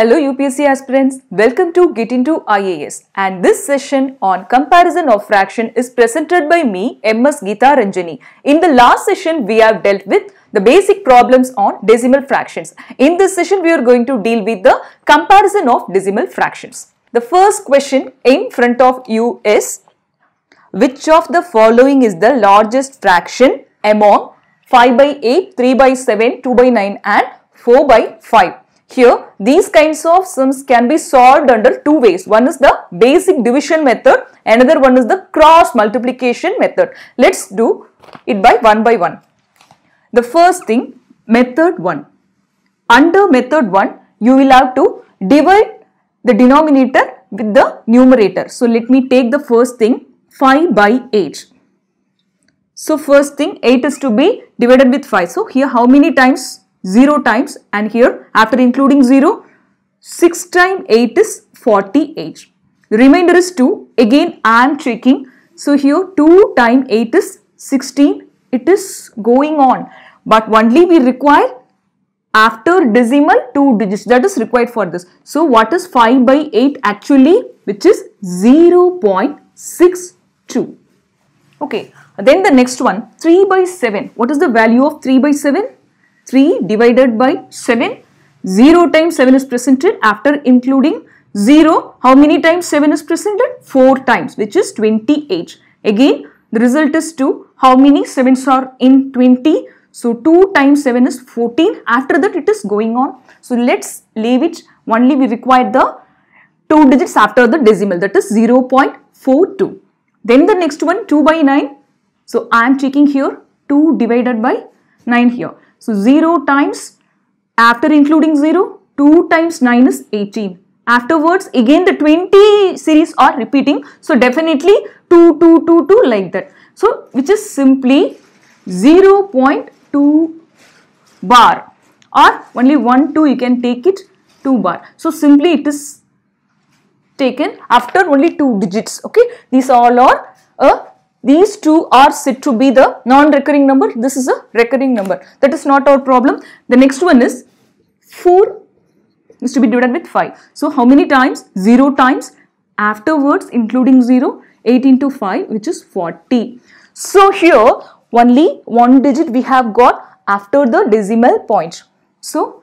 Hello UPSC aspirants, welcome to Get Into IAS and this session on comparison of fraction is presented by me MS Geeta Ranjani. In the last session we have dealt with the basic problems on decimal fractions. In this session we are going to deal with the comparison of decimal fractions. The first question in front of you is which of the following is the largest fraction among 5 by 8, 3 by 7, 2 by 9 and 4 by 5. Here, these kinds of sums can be solved under two ways. One is the basic division method, another one is the cross multiplication method. Let's do it by one by one. The first thing, method 1. Under method 1, you will have to divide the denominator with the numerator. So, let me take the first thing, 5 by 8. So, first thing, 8 is to be divided with 5. So, here how many times 0 times and here after including 0, 6 times 8 is 48. The remainder is 2. Again I am checking. So here 2 times 8 is 16. It is going on. But only we require after decimal 2 digits that is required for this. So what is 5 by 8 actually which is 0 0.62. Okay. Then the next one 3 by 7. What is the value of 3 by 7? 3 divided by 7. 0 times 7 is presented after including 0. How many times 7 is presented? 4 times which is 28. Again the result is 2. How many 7s are in 20? So 2 times 7 is 14. After that it is going on. So let's leave it. Only we require the 2 digits after the decimal that is 0.42. Then the next one 2 by 9. So I am taking here 2 divided by 9 here. So 0 times after including 0, 2 times 9 is 18. Afterwards again the 20 series are repeating. So definitely 2, 2, 2, 2 like that. So which is simply 0 0.2 bar or only 1, 2 you can take it 2 bar. So simply it is taken after only 2 digits. Okay. These all are a these two are said to be the non-recurring number. This is a recurring number. That is not our problem. The next one is 4 is to be divided with 5. So, how many times? 0 times afterwards including 0, 8 into 5 which is 40. So, here only one digit we have got after the decimal point. So,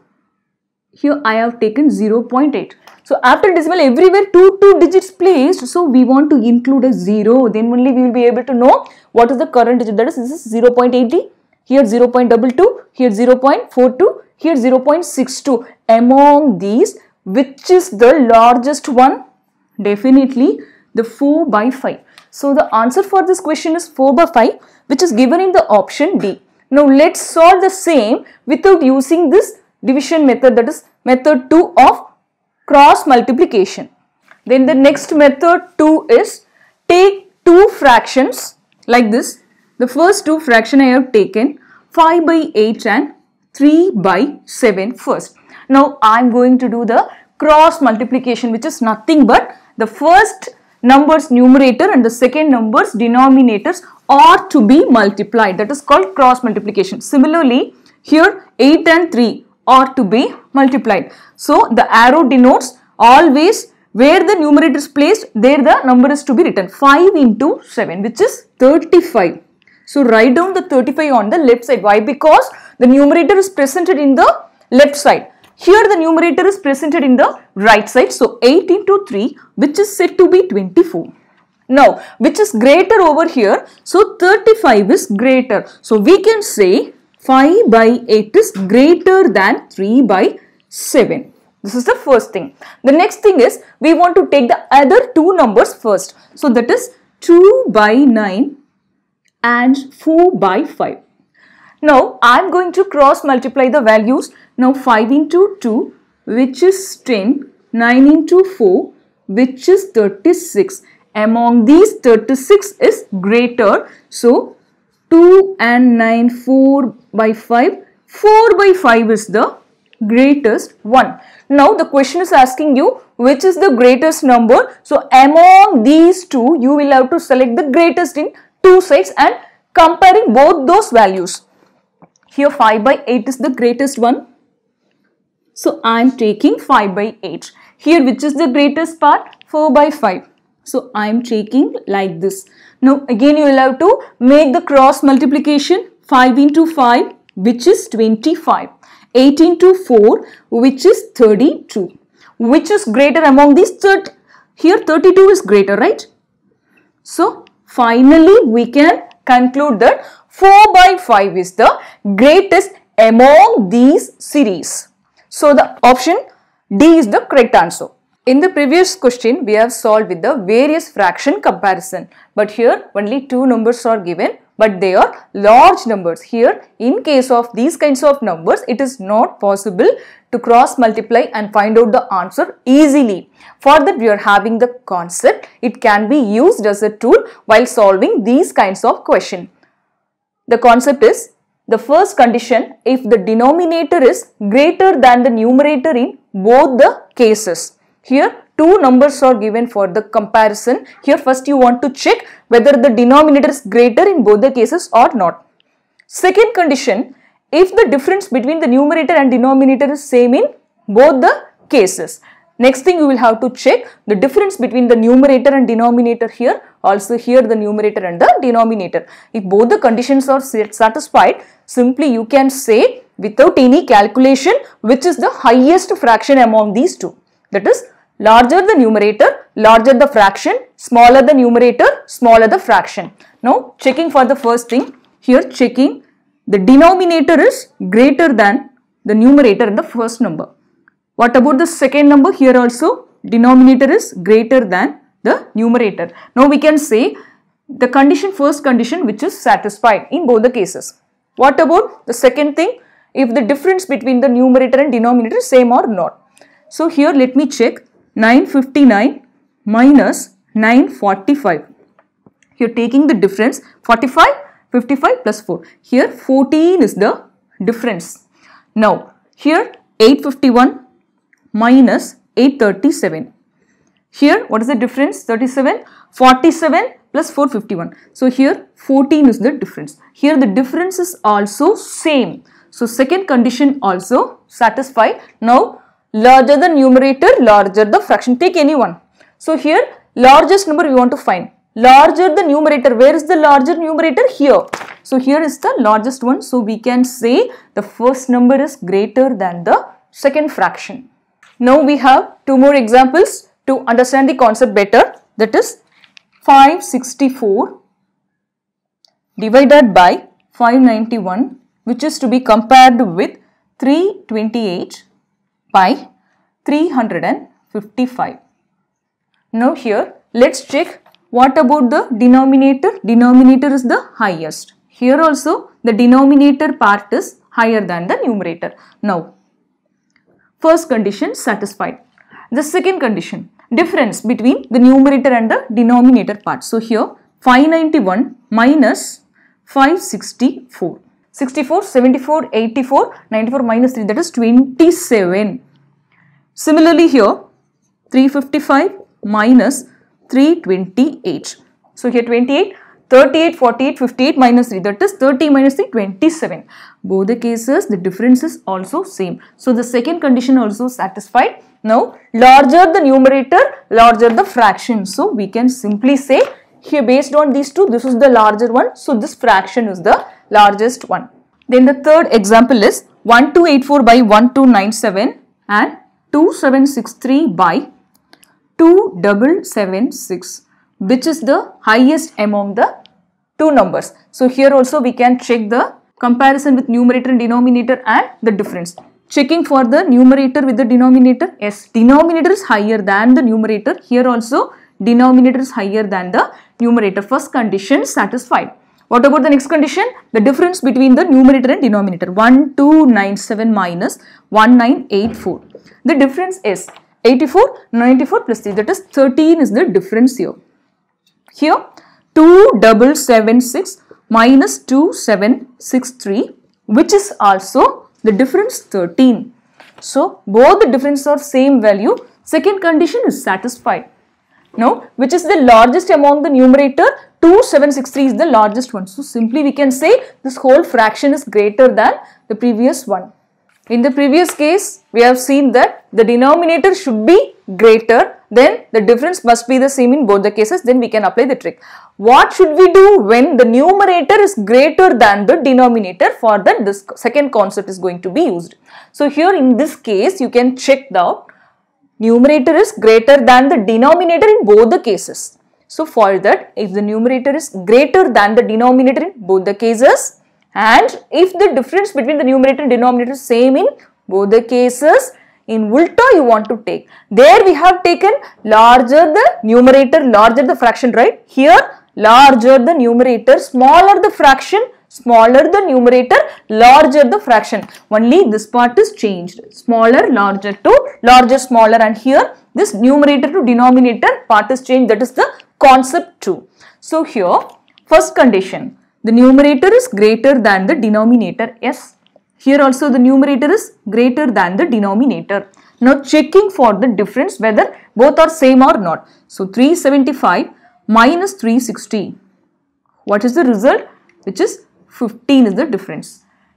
here I have taken 0.8. So after decimal everywhere 2, 2 digits placed. So we want to include a 0. Then only we will be able to know what is the current digit. That is this is 0.80, here 0.22, here 0.42, here 0.62. Among these which is the largest one? Definitely the 4 by 5. So the answer for this question is 4 by 5 which is given in the option D. Now let's solve the same without using this division method that is method 2 of cross multiplication. Then the next method 2 is take two fractions like this. The first two fraction I have taken 5 by 8 and 3 by 7 first. Now I am going to do the cross multiplication which is nothing but the first numbers numerator and the second numbers denominators are to be multiplied that is called cross multiplication. Similarly here 8 and 3 or to be multiplied. So, the arrow denotes always where the numerator is placed, there the number is to be written. 5 into 7 which is 35. So, write down the 35 on the left side. Why? Because the numerator is presented in the left side. Here the numerator is presented in the right side. So, 8 into 3 which is said to be 24. Now, which is greater over here? So, 35 is greater. So, we can say 5 by 8 is greater than 3 by 7. This is the first thing. The next thing is we want to take the other two numbers first. So that is 2 by 9 and 4 by 5. Now I am going to cross multiply the values. Now 5 into 2 which is 10, 9 into 4 which is 36. Among these 36 is greater. So 2 and 9, 4 by 5. 4 by 5 is the greatest one. Now the question is asking you which is the greatest number. So among these two you will have to select the greatest in two sides and comparing both those values. Here 5 by 8 is the greatest one. So I am taking 5 by 8. Here which is the greatest part? 4 by 5. So I am taking like this. Now again you will have to make the cross multiplication 5 into 5 which is 25. 8 into 4 which is 32. Which is greater among these? Third, here 32 is greater right? So finally we can conclude that 4 by 5 is the greatest among these series. So the option D is the correct answer. In the previous question, we have solved with the various fraction comparison. But here only two numbers are given but they are large numbers. Here in case of these kinds of numbers, it is not possible to cross multiply and find out the answer easily. For that we are having the concept. It can be used as a tool while solving these kinds of question. The concept is the first condition if the denominator is greater than the numerator in both the cases. Here two numbers are given for the comparison. Here first you want to check whether the denominator is greater in both the cases or not. Second condition, if the difference between the numerator and denominator is same in both the cases. Next thing you will have to check the difference between the numerator and denominator here also here the numerator and the denominator. If both the conditions are satisfied simply you can say without any calculation which is the highest fraction among these two that is Larger the numerator, larger the fraction, smaller the numerator, smaller the fraction. Now, checking for the first thing, here checking the denominator is greater than the numerator in the first number. What about the second number? Here also denominator is greater than the numerator. Now, we can say the condition first condition which is satisfied in both the cases. What about the second thing? If the difference between the numerator and denominator is same or not. So, here let me check 959 minus 945. You're taking the difference 45, 55 plus 4. Here 14 is the difference. Now here 851 minus 837. Here what is the difference 37? 47 plus 451. So here 14 is the difference. Here the difference is also same. So second condition also satisfied. Now Larger the numerator, larger the fraction. Take any one. So here, largest number we want to find. Larger the numerator. Where is the larger numerator? Here. So here is the largest one. So we can say the first number is greater than the second fraction. Now we have two more examples to understand the concept better. That is 564 divided by 591 which is to be compared with 328 by 355. Now here let's check what about the denominator? Denominator is the highest. Here also the denominator part is higher than the numerator. Now first condition satisfied. The second condition difference between the numerator and the denominator part. So here 591 minus 564. 64, 74, 84, 94 minus 3 that is 27. Similarly here 355 minus 328. So here 28, 38, 48, 58 minus 3 that is 30 minus 3 27. Both the cases the difference is also same. So the second condition also satisfied. Now larger the numerator larger the fraction. So we can simply say here based on these two this is the larger one. So this fraction is the largest one. Then the third example is 1284 by 1297 and 2763 by 2776 which is the highest among the two numbers. So here also we can check the comparison with numerator and denominator and the difference. Checking for the numerator with the denominator, yes denominator is higher than the numerator. Here also denominator is higher than the numerator. First condition satisfied. What about the next condition? The difference between the numerator and denominator 1297 minus 1984. The difference is 84, 94 plus 3 that is 13 is the difference here. Here 2776 minus 2763 which is also the difference 13. So both the difference are same value. Second condition is satisfied. Now which is the largest among the numerator 2763 is the largest one. So simply we can say this whole fraction is greater than the previous one. In the previous case, we have seen that the denominator should be greater, then the difference must be the same in both the cases, then we can apply the trick. What should we do when the numerator is greater than the denominator? For that, this second concept is going to be used. So, here in this case, you can check the numerator is greater than the denominator in both the cases. So, for that, if the numerator is greater than the denominator in both the cases, and if the difference between the numerator and denominator is same in both the cases in Ulta you want to take. There we have taken larger the numerator, larger the fraction, right? Here larger the numerator, smaller the fraction, smaller the numerator, larger the fraction. Only this part is changed. Smaller, larger to larger, smaller and here this numerator to denominator part is changed. That is the concept 2. So here first condition the numerator is greater than the denominator S. Here also the numerator is greater than the denominator. Now checking for the difference whether both are same or not. So 375 minus 360. What is the result? Which is 15 is the difference.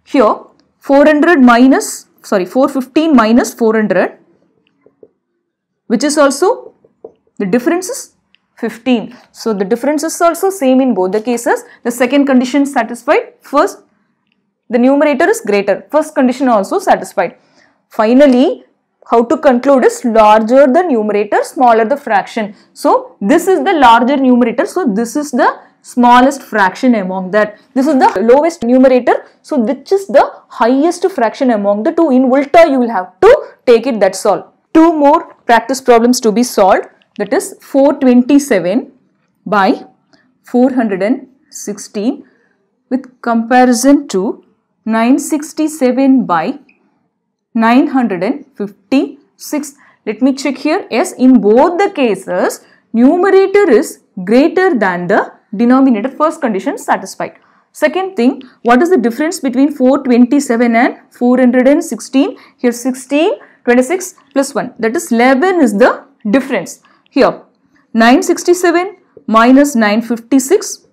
Here 400 minus sorry 415 minus 400 which is also the difference is 15. So the difference is also same in both the cases. The second condition satisfied. First, the numerator is greater. First condition also satisfied. Finally, how to conclude is larger the numerator, smaller the fraction. So this is the larger numerator. So this is the smallest fraction among that. This is the lowest numerator. So which is the highest fraction among the two. In Volta, you will have to take it. That's all. Two more practice problems to be solved that is 427 by 416 with comparison to 967 by 956. Let me check here. Yes, in both the cases, numerator is greater than the denominator. First condition satisfied. Second thing, what is the difference between 427 and 416? Here 16, 26 plus 1. That is 11 is the difference. Here 967 minus 956,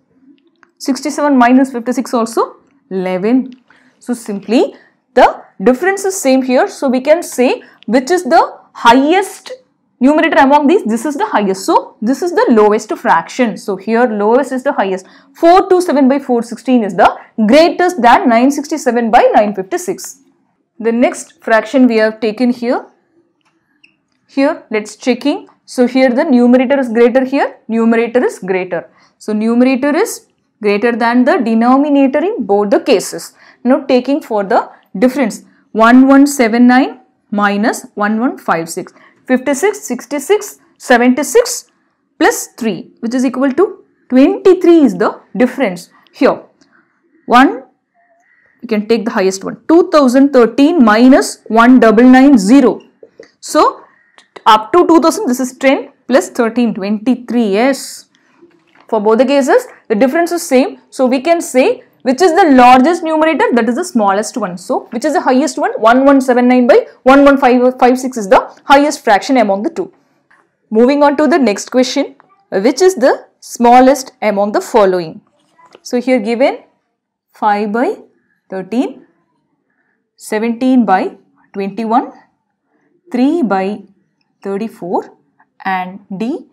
67 minus 56 also 11. So simply the difference is same here. So we can say which is the highest numerator among these this is the highest so this is the lowest fraction so here lowest is the highest 427 by 416 is the greatest than 967 by 956 the next fraction we have taken here here let's checking so here the numerator is greater here, numerator is greater. So numerator is greater than the denominator in both the cases. Now taking for the difference 1179 minus 1156. 56, 66, 76 plus 3 which is equal to 23 is the difference here. 1 you can take the highest one 2013 minus 1990. So up to 2000 this is 10 plus 13 23 yes for both the cases the difference is same so we can say which is the largest numerator that is the smallest one so which is the highest one 1179 by 11556 is the highest fraction among the two moving on to the next question which is the smallest among the following so here given 5 by 13 17 by 21 3 by 34 and D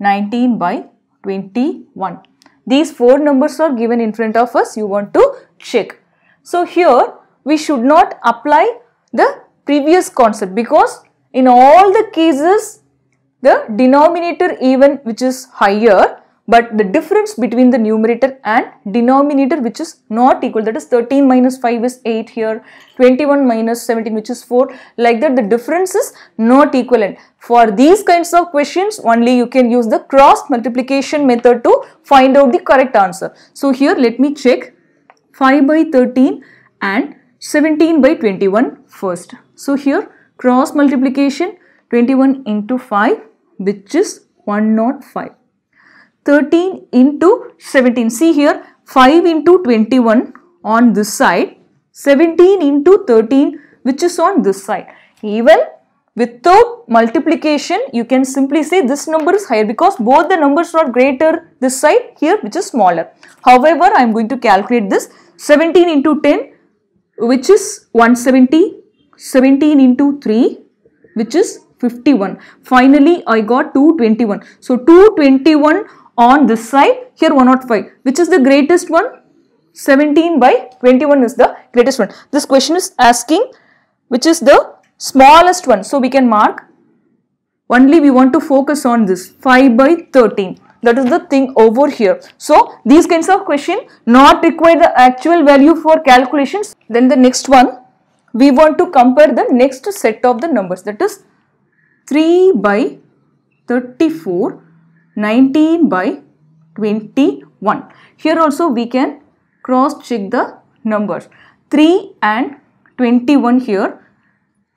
19 by 21. These four numbers are given in front of us. You want to check. So here we should not apply the previous concept because in all the cases the denominator even which is higher but the difference between the numerator and denominator which is not equal that is 13 minus 5 is 8 here 21 minus 17 which is 4 like that the difference is not equivalent for these kinds of questions only you can use the cross multiplication method to find out the correct answer so here let me check 5 by 13 and 17 by 21 first so here cross multiplication 21 into 5 which is 105 13 into 17. See here 5 into 21 on this side, 17 into 13 which is on this side. Even without multiplication you can simply say this number is higher because both the numbers are greater this side here which is smaller. However, I am going to calculate this 17 into 10 which is 170, 17 into 3 which is 51. Finally, I got 221. So, 221 on this side here 105 which is the greatest one 17 by 21 is the greatest one this question is asking which is the smallest one so we can mark only we want to focus on this 5 by 13 that is the thing over here. So, these kinds of question not require the actual value for calculations. Then the next one, we want to compare the next set of the numbers that is 3 by 34 19 by 21. Here also we can cross check the numbers. 3 and 21 here.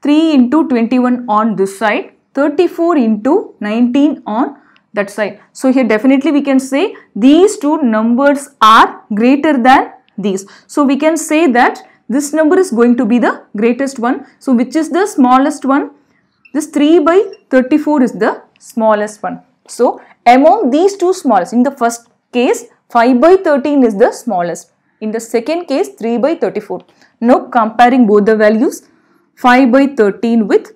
3 into 21 on this side. 34 into 19 on that side. So here definitely we can say these two numbers are greater than these. So we can say that this number is going to be the greatest one. So which is the smallest one? This 3 by 34 is the smallest one. So, among these two smallest, in the first case 5 by 13 is the smallest, in the second case 3 by 34. Now, comparing both the values 5 by 13 with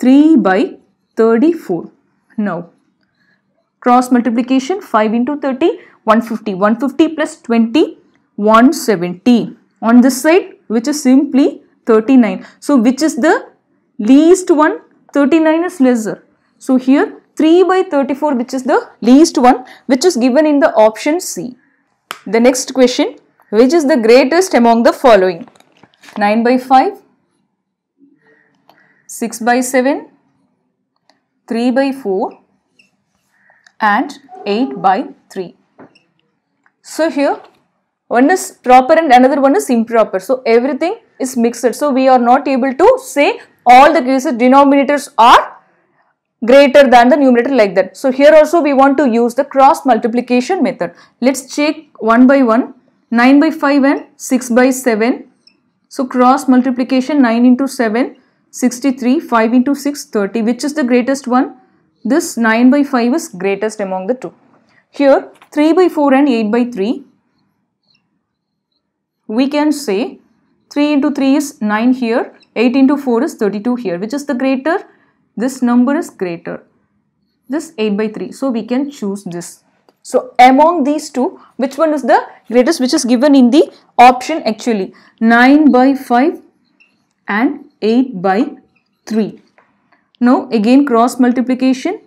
3 by 34. Now, cross multiplication 5 into 30 150 150 plus 20 170 on this side which is simply 39 so which is the least one 39 is lesser so here 3 by 34 which is the least one which is given in the option C. The next question which is the greatest among the following 9 by 5, 6 by 7, 3 by 4 and 8 by 3. So here one is proper and another one is improper. So everything is mixed. So we are not able to say all the cases denominators are greater than the numerator like that. So here also we want to use the cross multiplication method. Let's check 1 by 1, 9 by 5 and 6 by 7. So cross multiplication 9 into 7, 63, 5 into 6, 30. Which is the greatest one? This 9 by 5 is greatest among the two. Here 3 by 4 and 8 by 3. We can say 3 into 3 is 9 here, 8 into 4 is 32 here. Which is the greater? this number is greater this 8 by 3 so we can choose this so among these two which one is the greatest which is given in the option actually 9 by 5 and 8 by 3 now again cross multiplication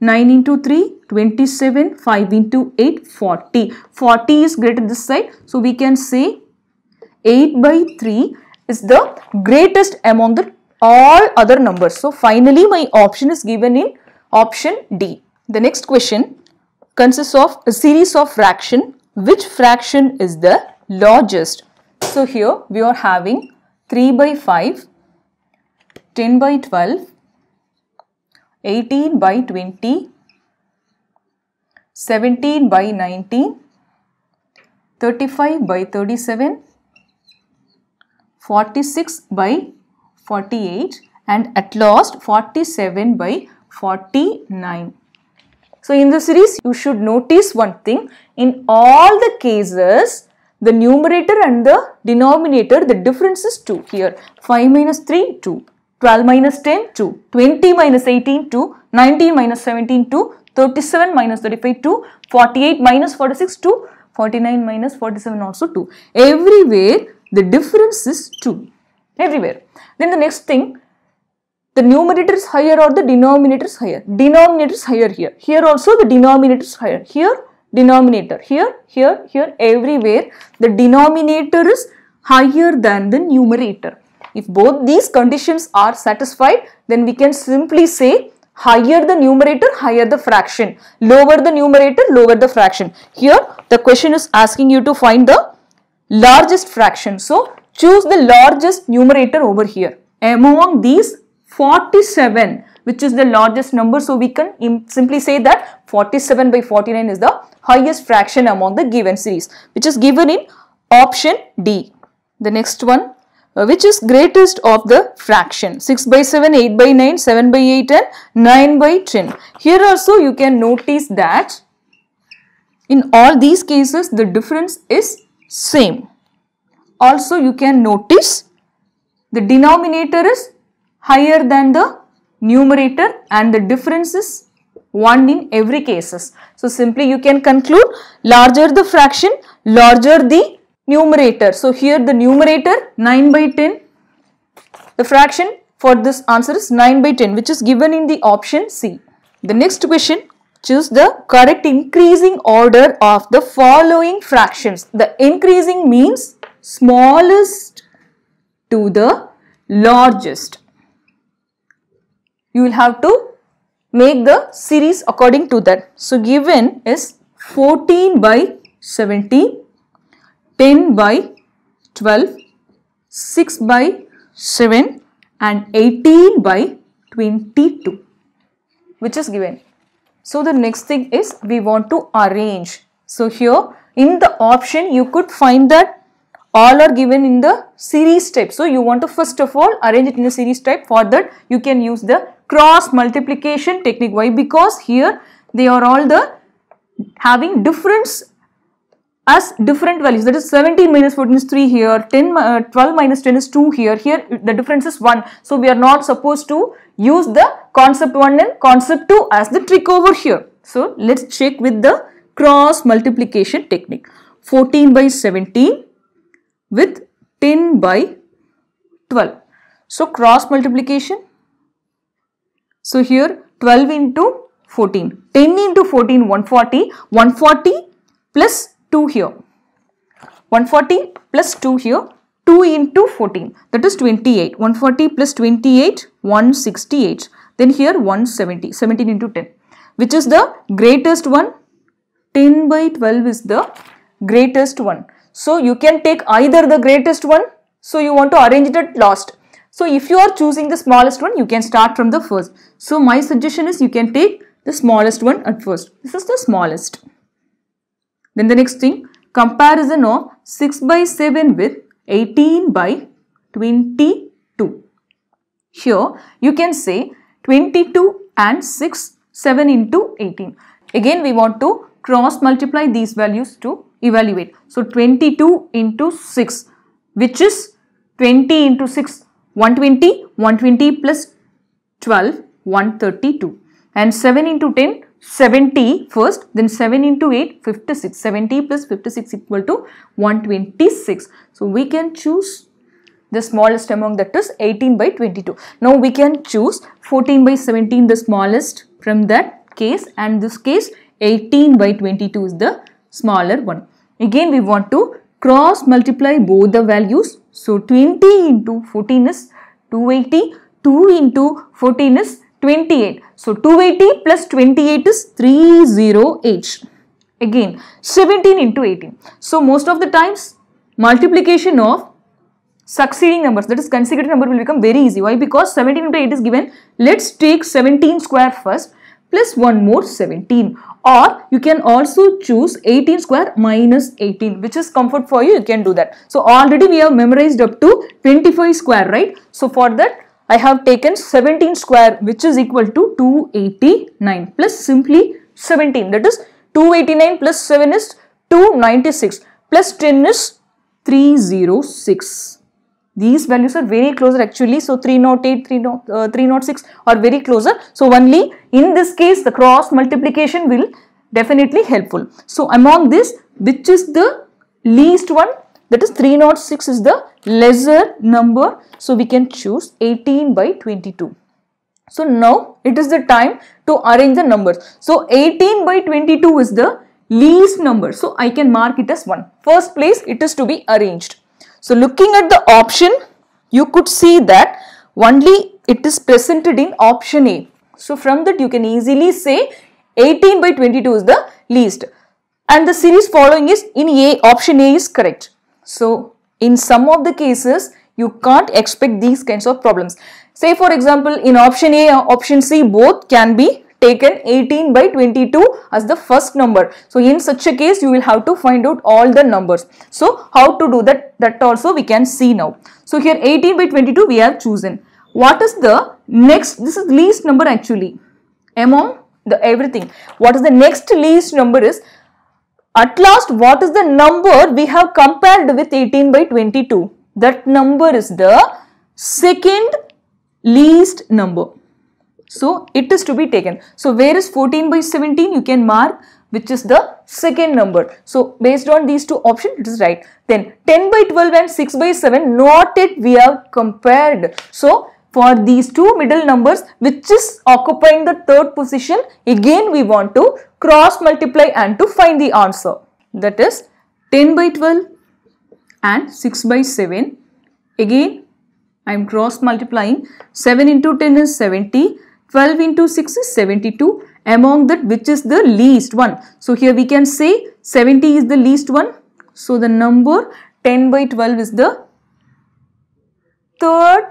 9 into 3 27 5 into 8 40 40 is greater this side so we can say 8 by 3 is the greatest among the all other numbers. So finally my option is given in option D. The next question consists of a series of fraction. Which fraction is the largest? So here we are having 3 by 5, 10 by 12, 18 by 20, 17 by 19, 35 by 37, 46 by 48 and at last 47 by 49. So in the series you should notice one thing in all the cases the numerator and the denominator the difference is 2 here 5 minus 3 2 12 minus 10 2 20 minus 18 2 19 minus 17 2 37 minus 35 2 48 minus 46 2 49 minus 47 also 2 everywhere the difference is 2 everywhere. Then the next thing, the numerator is higher or the denominator is higher. Denominator is higher here. Here also the denominator is higher. Here denominator. Here, here, here, everywhere the denominator is higher than the numerator. If both these conditions are satisfied, then we can simply say higher the numerator, higher the fraction. Lower the numerator, lower the fraction. Here the question is asking you to find the largest fraction. So, Choose the largest numerator over here. Among these 47 which is the largest number so we can simply say that 47 by 49 is the highest fraction among the given series which is given in option D. The next one uh, which is greatest of the fraction 6 by 7, 8 by 9, 7 by 8 and 9 by 10. Here also you can notice that in all these cases the difference is same also you can notice the denominator is higher than the numerator and the difference is 1 in every cases. So, simply you can conclude larger the fraction, larger the numerator. So, here the numerator 9 by 10, the fraction for this answer is 9 by 10 which is given in the option C. The next question choose the correct increasing order of the following fractions. The increasing means smallest to the largest. You will have to make the series according to that. So, given is 14 by 17, 10 by 12, 6 by 7 and 18 by 22 which is given. So, the next thing is we want to arrange. So, here in the option you could find that all are given in the series type. So, you want to first of all arrange it in a series type for that you can use the cross multiplication technique. Why? Because here they are all the having difference as different values that is 17 minus 14 is 3 here 10 uh, 12 minus 10 is 2 here here the difference is 1 so we are not supposed to use the concept 1 and concept 2 as the trick over here so let's check with the cross multiplication technique 14 by 17 with 10 by 12. So cross multiplication. So here 12 into 14. 10 into 14 140. 140 plus 2 here. 140 plus 2 here. 2 into 14 that is 28. 140 plus 28 168. Then here 170. 17 into 10 which is the greatest one. 10 by 12 is the greatest one. So you can take either the greatest one. So you want to arrange it at last. So if you are choosing the smallest one, you can start from the first. So my suggestion is you can take the smallest one at first. This is the smallest. Then the next thing, comparison of 6 by 7 with 18 by 22. Here you can say 22 and 6, 7 into 18. Again we want to cross multiply these values to evaluate. So 22 into 6 which is 20 into 6 120 120 plus 12 132 and 7 into 10 70 first then 7 into 8 56 70 plus 56 equal to 126 so we can choose the smallest among that is 18 by 22 now we can choose 14 by 17 the smallest from that case and this case 18 by 22 is the smaller one Again we want to cross multiply both the values. So 20 into 14 is 280. 2 into 14 is 28. So 280 plus 28 is 308. Again 17 into 18. So most of the times multiplication of succeeding numbers that is consecutive number will become very easy. Why? Because 17 into 8 is given. Let's take 17 square first plus 1 more 17 or you can also choose 18 square minus 18 which is comfort for you you can do that. So already we have memorized up to 25 square right. So for that I have taken 17 square which is equal to 289 plus simply 17 that is 289 plus 7 is 296 plus 10 is 306 these values are very closer actually so 308 306 uh, are very closer so only in this case the cross multiplication will definitely helpful so among this which is the least one that is 306 is the lesser number so we can choose 18 by 22 so now it is the time to arrange the numbers so 18 by 22 is the least number so i can mark it as 1 first place it is to be arranged so looking at the option, you could see that only it is presented in option A. So from that you can easily say 18 by 22 is the least and the series following is in A, option A is correct. So in some of the cases, you can't expect these kinds of problems. Say for example, in option A or option C, both can be taken 18 by 22 as the first number. So, in such a case, you will have to find out all the numbers. So, how to do that? That also we can see now. So, here 18 by 22 we have chosen. What is the next? This is least number actually among the everything. What is the next least number is at last what is the number we have compared with 18 by 22 that number is the second least number so it is to be taken. So where is 14 by 17? You can mark which is the second number. So based on these two options, it is right. Then 10 by 12 and 6 by 7, not it we have compared. So for these two middle numbers, which is occupying the third position, again we want to cross multiply and to find the answer. That is 10 by 12 and 6 by 7. Again, I am cross multiplying. 7 into 10 is 70. 12 into 6 is 72 among that which is the least one. So here we can say 70 is the least one. So the number 10 by 12 is the third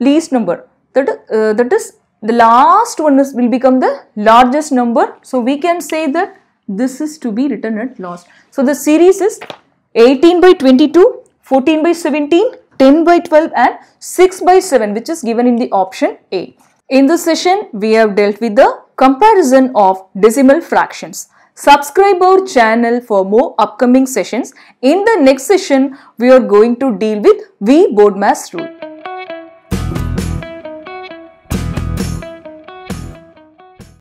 least number that, uh, that is the last one is, will become the largest number. So we can say that this is to be written at last. So the series is 18 by 22, 14 by 17, 10 by 12 and 6 by 7 which is given in the option A. In this session, we have dealt with the comparison of decimal fractions. Subscribe our channel for more upcoming sessions. In the next session, we are going to deal with V. Boardmas rule.